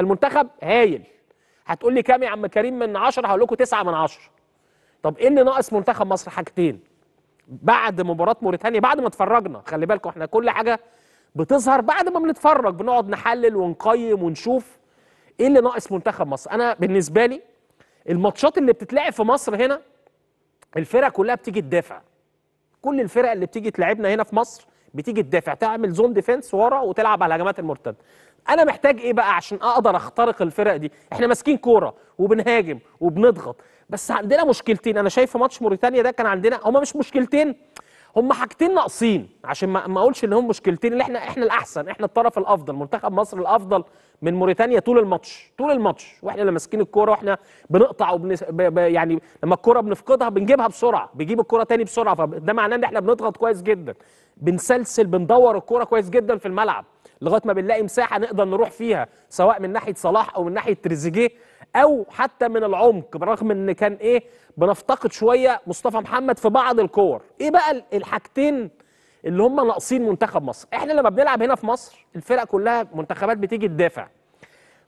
المنتخب هايل هتقول لي كام يا عم كريم من 10 هقول لكم 9 من 10 طب ايه اللي ناقص منتخب مصر حاجتين بعد مباراه موريتانيا بعد ما اتفرجنا خلي بالكم احنا كل حاجه بتظهر بعد ما بنتفرج بنقعد نحلل ونقيم ونشوف ايه اللي ناقص منتخب مصر انا بالنسبه لي الماتشات اللي بتتلعب في مصر هنا الفرق كلها بتيجي تدافع كل الفرق اللي بتيجي تلعبنا هنا في مصر بتيجي تدافع تعمل زون ديفنس ورا وتلعب على الهجمات المرتده انا محتاج ايه بقى عشان اقدر اخترق الفرق دي احنا ماسكين كوره وبنهاجم وبنضغط بس عندنا مشكلتين انا شايف ماتش موريتانيا ده كان عندنا هما مش مشكلتين هما حاجتين ناقصين عشان ما اقولش ان هم مشكلتين اللي احنا احنا الاحسن احنا الطرف الافضل منتخب مصر الافضل من موريتانيا طول الماتش طول الماتش واحنا اللي ماسكين الكوره واحنا بنقطع وبن... يعني لما الكوره بنفقدها بنجيبها بسرعه بيجيب الكوره تاني بسرعه فده معناه ان احنا بنضغط كويس جدا بنسلسل بندور الكوره كويس جدا في الملعب لغايه ما بنلاقي مساحه نقدر نروح فيها سواء من ناحيه صلاح او من ناحيه تريزيجيه او حتى من العمق برغم ان كان ايه بنفتقد شويه مصطفى محمد في بعض الكور ايه بقى الحاجتين اللي هم ناقصين منتخب مصر احنا لما بنلعب هنا في مصر الفرق كلها منتخبات بتيجي تدافع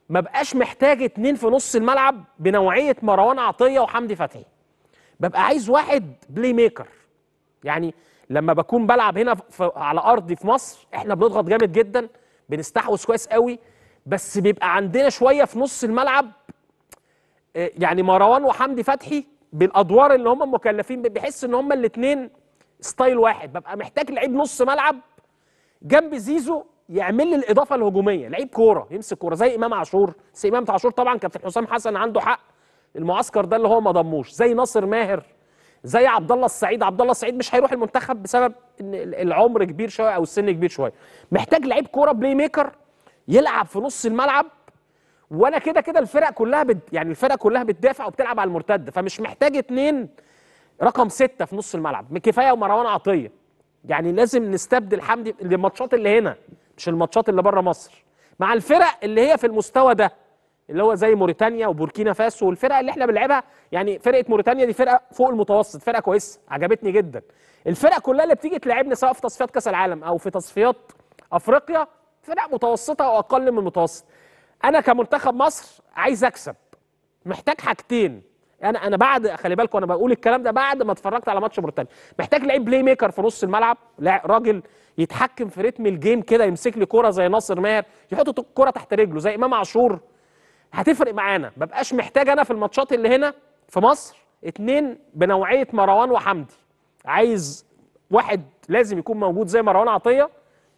ما بقاش محتاج اتنين في نص الملعب بنوعيه مروان عطيه وحمدي فتحي ببقى عايز واحد بلاي ميكر يعني لما بكون بلعب هنا على ارضي في مصر احنا بنضغط جامد جدا بنستحوذ كويس قوي بس بيبقى عندنا شويه في نص الملعب آه، يعني مروان وحمدي فتحي بالادوار اللي هم مكلفين بيحس ان هم الاثنين ستايل واحد ببقى محتاج لعيب نص ملعب جنب زيزو يعمل لي الاضافه الهجوميه لعيب كوره يمسك كوره زي امام عاشور بس امام عاشور طبعا كابتن حسام حسن عنده حق المعسكر ده اللي هو ما ضموش زي ناصر ماهر زي عبد الله السعيد عبد الله السعيد مش هيروح المنتخب بسبب ان العمر كبير شويه او السن كبير شويه محتاج لعيب كوره بلاي ميكر يلعب في نص الملعب وانا كده كده الفرق كلها بد... يعني الفرق كلها بتدافع وبتلعب على المرتده فمش محتاج اتنين رقم ستة في نص الملعب كفايه ومروان عطيه يعني لازم نستبدل حمدي الماتشات اللي هنا مش الماتشات اللي بره مصر مع الفرق اللي هي في المستوى ده اللي هو زي موريتانيا وبوركينا فاسو والفرقه اللي احنا بنلعبها يعني فرقه موريتانيا دي فرقه فوق المتوسط فرقه كويسه عجبتني جدا الفرق كلها اللي بتيجي تلعبني سواء في تصفيات كاس العالم او في تصفيات افريقيا فرق متوسطه او اقل من المتوسط انا كمنتخب مصر عايز اكسب محتاج حاجتين انا انا بعد خلي بالكم انا بقول الكلام ده بعد ما اتفرجت على ماتش موريتانيا محتاج لعيب بلاي ميكر في نص الملعب راجل يتحكم في رتم الجيم كده يمسك لي كوره زي ناصر ماهر يحط الكوره تحت رجله زي امام عاشور هتفرق معانا بقاش محتاج انا في الماتشات اللي هنا في مصر اتنين بنوعيه مروان وحمدي عايز واحد لازم يكون موجود زي مروان عطيه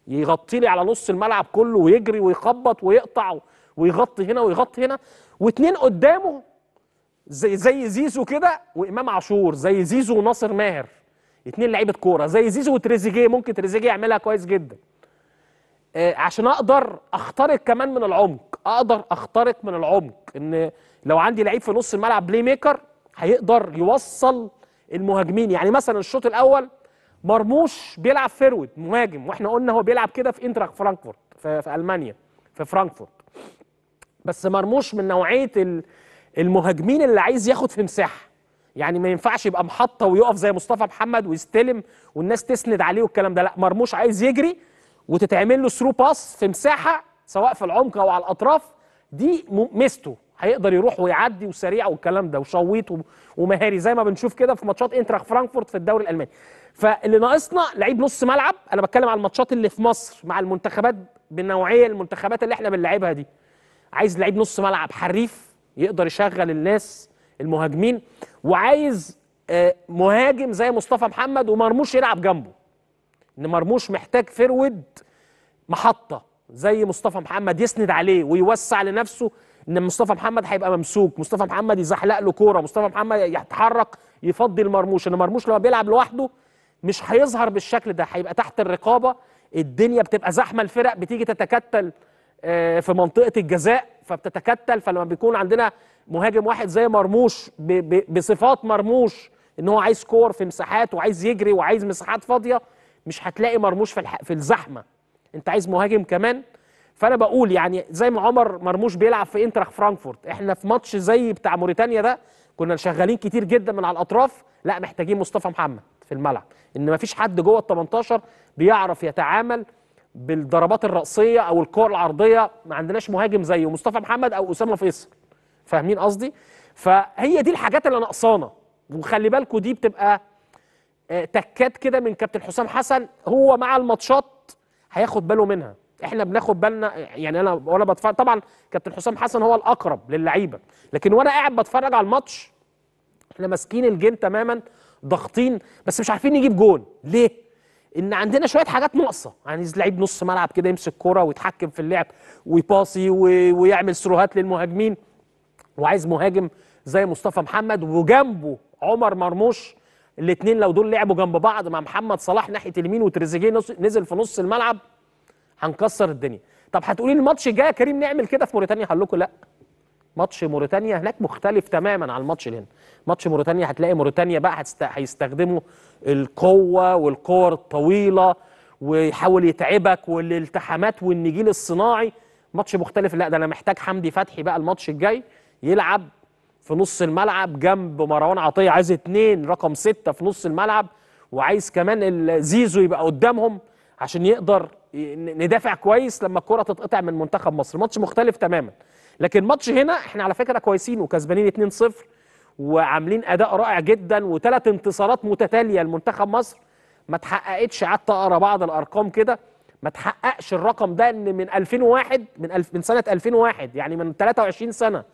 يغطي لي على نص الملعب كله ويجري ويخبط ويقطع ويغطي هنا ويغطي هنا واتنين قدامه زي زي زيزو كده وامام عاشور زي زيزو وناصر ماهر اتنين لعيبه كوره زي زيزو وتريزيجيه ممكن تريزيجيه يعملها كويس جدا آه، عشان اقدر اخترق كمان من العمق اقدر اخترق من العمق ان لو عندي لعيب في نص الملعب بلاي ميكر هيقدر يوصل المهاجمين يعني مثلا الشوط الاول مرموش بيلعب فيرود مهاجم واحنا قلنا هو بيلعب كده في انتراك فرانكفورت في, في المانيا في فرانكفورت بس مرموش من نوعيه المهاجمين اللي عايز ياخد في مساحه يعني ما ينفعش يبقى محطه ويقف زي مصطفى محمد ويستلم والناس تسند عليه والكلام ده لا مرموش عايز يجري وتتعمل له ثرو باس في مساحه سواء في العمق او على الاطراف دي ميزته هيقدر يروح ويعدي وسريع والكلام ده وشويط ومهاري زي ما بنشوف كده في ماتشات انتراخ فرانكفورت في الدوري الالماني فاللي ناقصنا لعيب نص ملعب انا بتكلم على الماتشات اللي في مصر مع المنتخبات بالنوعيه المنتخبات اللي احنا بنلعبها دي عايز لعيب نص ملعب حريف يقدر يشغل الناس المهاجمين وعايز آه، مهاجم زي مصطفى محمد ومرموش يلعب جنبه ان مرموش محتاج فرود محطه زي مصطفى محمد يسند عليه ويوسع لنفسه ان مصطفى محمد هيبقى ممسوك مصطفى محمد يزحلق له كوره مصطفى محمد يتحرك يفضي المرموش ان مرموش لما بيلعب لوحده مش هيظهر بالشكل ده هيبقى تحت الرقابه الدنيا بتبقى زحمه الفرق بتيجي تتكتل آه، في منطقه الجزاء فبتتكتل فلما بيكون عندنا مهاجم واحد زي مرموش بصفات مرموش ان هو عايز كور في مساحات وعايز يجري وعايز مساحات فاضيه مش هتلاقي مرموش في, الح... في الزحمه انت عايز مهاجم كمان فانا بقول يعني زي ما عمر مرموش بيلعب في انترخ فرانكفورت احنا في ماتش زي بتاع موريتانيا ده كنا شغالين كتير جدا من على الاطراف لا محتاجين مصطفى محمد في الملعب ان مفيش حد جوه ال 18 بيعرف يتعامل بالضربات الرأسية أو الكور العرضية ما عندناش مهاجم زيه مصطفى محمد أو أسامة فيصل فاهمين قصدي؟ فهي دي الحاجات اللي ناقصانا وخلي بالكوا دي بتبقى آه، تكات كده من كابتن حسام حسن هو مع الماتشات هياخد باله منها احنا بناخد بالنا يعني انا وانا بتفرج طبعا كابتن حسام حسن هو الاقرب للعيبه لكن وانا قاعد بتفرج على الماتش احنا ماسكين الجيم تماما ضاغطين بس مش عارفين نجيب جون ليه ان عندنا شويه حاجات ناقصه يعني لعيب نص ملعب كده يمسك كرة ويتحكم في اللعب ويباصي ويعمل سروهات للمهاجمين وعايز مهاجم زي مصطفى محمد وجنبه عمر مرموش الاثنين لو دول لعبوا جنب بعض مع محمد صلاح ناحيه اليمين وتريزيجيه نزل في نص الملعب هنكسر الدنيا طب هتقولي الماتش جاي يا كريم نعمل كده في موريتانيا هقول لكم لا ماتش موريتانيا هناك مختلف تماما عن الماتش اللي هنا ماتش موريتانيا هتلاقي موريتانيا بقى هتست... هيستخدموا القوه والكور الطويله ويحاول يتعبك والالتحامات والنجيل الصناعي ماتش مختلف لا ده انا محتاج حمدي فتحي بقى الماتش الجاي يلعب في نص الملعب جنب مروان عطيه عايز اتنين رقم ستة في نص الملعب وعايز كمان زيزو يبقى قدامهم عشان يقدر ندافع كويس لما الكره تتقطع من منتخب مصر ماتش مختلف تماما لكن ماتش هنا احنا على فكره كويسين وكسبانين 2-0 وعاملين اداء رائع جدا وثلاث انتصارات متتاليه لمنتخب مصر ما تحققتش قعدت اقرا بعض الارقام كده ما تحققش الرقم ده ان من 2001 من الف من سنه 2001 يعني من 23 سنه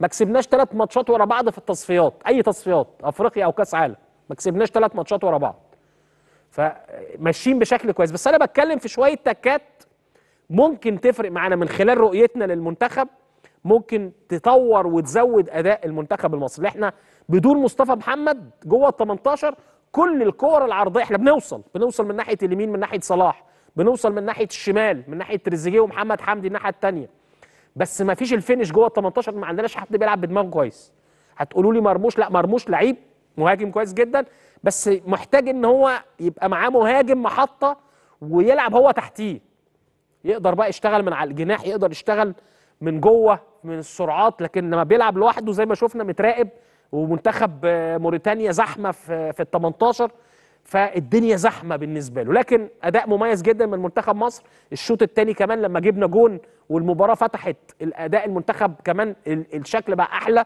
ما كسبناش ثلاث ماتشات ورا بعض في التصفيات اي تصفيات افريقيا او كاس عالم ما كسبناش ثلاث ماتشات ورا بعض فماشيين بشكل كويس بس انا بتكلم في شويه تكات ممكن تفرق معانا من خلال رؤيتنا للمنتخب ممكن تطور وتزود اداء المنتخب المصري احنا بدون مصطفى محمد جوه ال 18 كل الكور العرضيه احنا بنوصل بنوصل من ناحيه اليمين من ناحيه صلاح بنوصل من ناحيه الشمال من ناحيه تريزيجيه ومحمد حمدي الناحيه الثانيه بس ما فيش الفينش جوه ال 18 ما عندناش حد بيلعب بدماغه كويس هتقولوا لي مرموش لا مرموش لعيب مهاجم كويس جدا بس محتاج ان هو يبقى معاه مهاجم محطه ويلعب هو تحتيه يقدر بقى يشتغل من على الجناح يقدر يشتغل من جوه من السرعات لكن لما بيلعب لوحده زي ما شفنا متراقب ومنتخب موريتانيا زحمه في في ال 18 فالدنيا زحمه بالنسبه له لكن اداء مميز جدا من منتخب مصر الشوط الثاني كمان لما جبنا جون والمباراه فتحت الاداء المنتخب كمان الشكل بقى احلى